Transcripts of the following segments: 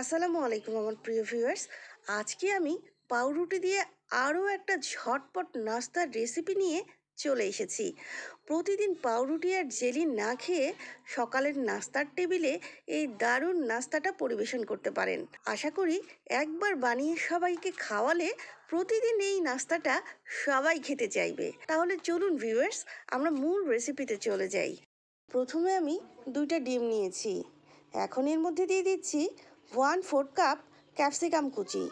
আসসালামু আলাইকুম আমার প্রিয় ভিউয়ার্স আজকে আমি পাউরুটি দিয়ে আরও একটা ঝটপট নাস্তার রেসিপি নিয়ে চলে এসেছি প্রতিদিন পাউরুটি আর জেলি না খেয়ে সকালের নাস্তার টেবিলে এই দারুণ নাস্তাটা পরিবেশন করতে পারেন আশা করি একবার বানিয়ে সবাইকে খাওয়ালে প্রতিদিন এই নাস্তাটা সবাই খেতে চাইবে তাহলে চলুন ভিউয়ার্স আমরা মূল রেসিপিতে চলে যাই প্রথমে আমি দুইটা ডিম নিয়েছি এখন এর মধ্যে দিয়ে দিচ্ছি ওয়ান ফোর কাপ ক্যাপসিকাম কুচি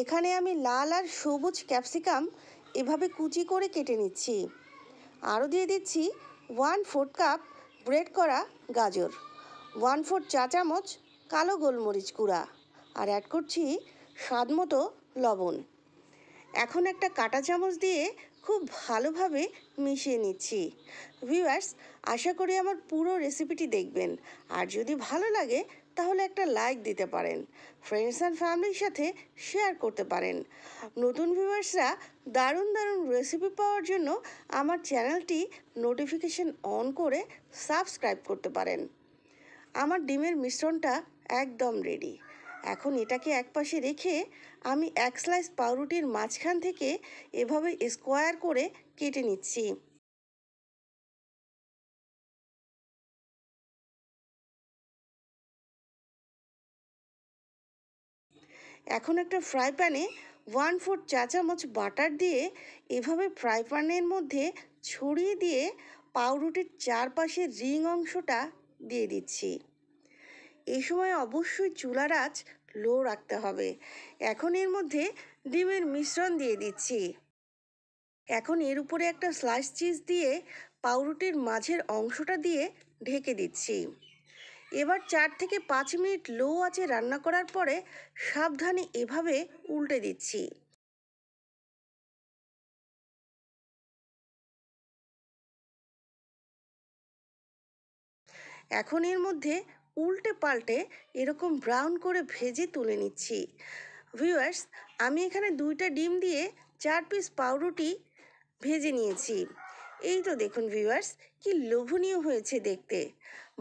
এখানে আমি লাল আর সবুজ ক্যাপসিকাম এভাবে কুচি করে কেটে নিচ্ছি আরও দিয়ে দিচ্ছি ওয়ান ফোর্থ কাপ ব্রেড করা গাজর ওয়ান ফোর্থ চা চামচ কালো গোলমরিচ গুঁড়া আর অ্যাড করছি স্বাদ মতো লবণ এখন একটা কাটা চামচ দিয়ে খুব ভালোভাবে মিশিয়ে নিচ্ছি ভিউয়ার্স আশা করি আমার পুরো রেসিপিটি দেখবেন আর যদি ভালো লাগে তাহলে একটা লাইক দিতে পারেন ফ্রেন্ডস অ্যান্ড ফ্যামিলির সাথে শেয়ার করতে পারেন নতুন ভিউয়ার্সরা দারুণ দারুণ রেসিপি পাওয়ার জন্য আমার চ্যানেলটি নোটিফিকেশন অন করে সাবস্ক্রাইব করতে পারেন আমার ডিমের মিশ্রণটা একদম রেডি এখন এটাকে এক পাশে রেখে আমি এক স্লাইস পাউরুটির মাঝখান থেকে এভাবে স্কোয়ার করে কেটে নিচ্ছি এখন একটা ফ্রাই প্যানে ওয়ান ফোর চা চামচ বাটার দিয়ে এভাবে ফ্রাই প্যানের মধ্যে ছড়িয়ে দিয়ে পাউরুটির চারপাশের রিং অংশটা দিয়ে দিচ্ছি এই সময় অবশ্যই চুলার আঁচ লো রাখতে হবে এখন এর মধ্যে ডিমের মিশ্রণ দিয়ে দিচ্ছি এখন এর উপরে একটা স্লাইস চিজ দিয়ে পাউরুটির মাঝের অংশটা দিয়ে ঢেকে দিচ্ছি এবার চার থেকে পাঁচ মিনিট লো আঁচে রান্না করার পরে সাবধানে এভাবে উল্টে দিচ্ছি এখন এর মধ্যে উল্টে পাল্টে এরকম ব্রাউন করে ভেজে তুলে নিচ্ছি ভিউয়ার্স আমি এখানে দুইটা ডিম দিয়ে চার পিস পাউরুটি ভেজে নিয়েছি এই তো দেখুন ভিউয়ার্স কি লোভনীয় হয়েছে দেখতে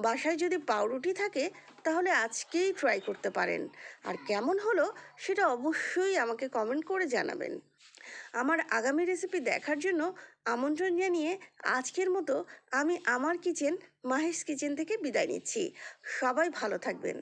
বাসায় যদি পাউরুটি থাকে তাহলে আজকেই ট্রাই করতে পারেন আর কেমন হলো সেটা অবশ্যই আমাকে কমেন্ট করে জানাবেন আমার আগামী রেসিপি দেখার জন্য আমন্ত্রণ জানিয়ে আজকের মতো আমি আমার কিচেন মাহেশ কিচেন থেকে বিদায় নিচ্ছি সবাই ভালো থাকবেন